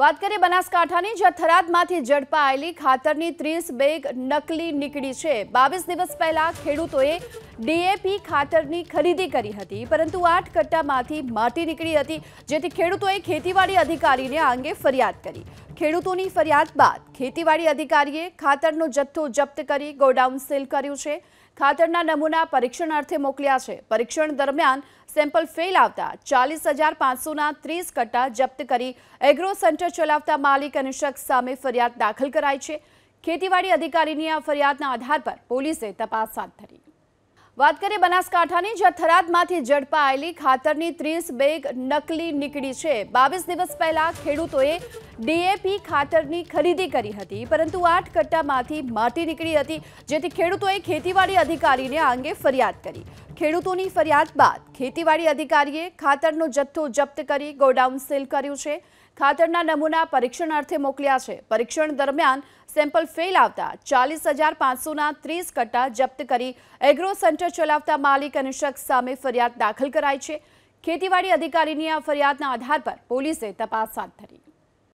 વાત કરે બનાસકાઠાની જથરાદમાંથી જડપા આયેલી ખાતરની 30 બેગ નકલી નીકળી છે 22 દિવસ પહેલા ખેડૂતોએ ડીએપી ખાતરની ખરીદી કરી હતી પરંતુ 8 કટ્ટામાંથી માટી નીકળી હતી જેથી ખેડૂતોએ ખેતીવાડી અધિકારીને આંગે ફરિયાદ કરી ખેડૂતોની ફરિયાદ બાદ ખેતીવાડી અધિકારીએ ખાતરનો જથ્થો જપ્ત કરી ગોડાઉન સીલ કર્યું છે ખાતરના નમૂના પરીક્ષણ અર્થે મોકલ્યા છે પરીક્ષણ દરમિયાન સેમ્પલ ફેલ આવતા 40500 ના 30 કટ્ટા જપ્ત કરી એગ્રો સેન્ટર ચલાવતા માલિક અનિશક સામે ફરિયાદ दाखल કરાઈ છે ખેતીવાડી અધિકારીની આ ફરિયાદના આધાર પર પોલીસે તપાસ હાથ ધરી વાત કરીએ બનાસકાંઠાની જ્યાં થરાદમાંથી જડપા એલી ખાતરની 30 બેગ નકલી નીકળી છે 22 દિવસ પહેલા ખેડૂતોએ ડીએપી ખાતરની ખરીદી કરી હતી પરંતુ આઠ કટ્ટામાંથી માટી નીકળી હતી જેથી ખેડૂતોએ ખેતીવાડી અધિકારીને આ અંગે ફરિયાદ કરી ખેડૂતોની ફરિયાદ બાદ ખેતીવાડી અધિકારીએ ખાતરનો જથ્થો જપ્ત કરી ગોડાઉન સીલ કર્યું છે ખાતરના નમૂના પરીક્ષણ અર્થે મોકલ્યા છે પરીક્ષણ દરમિયાન સેમ્પલ ફેલ આવતા ચાલીસ હજાર પાંચસોના ત્રીસ કટ્ટા જપ્ત કરી એગ્રો સેન્ટર ચલાવતા માલિક અને શખ્સ સામે ફરિયાદ દાખલ કરાઈ છે ખેતીવાડી અધિકારીની આ ફરિયાદના આધાર પર પોલીસે તપાસ હાથ ધરી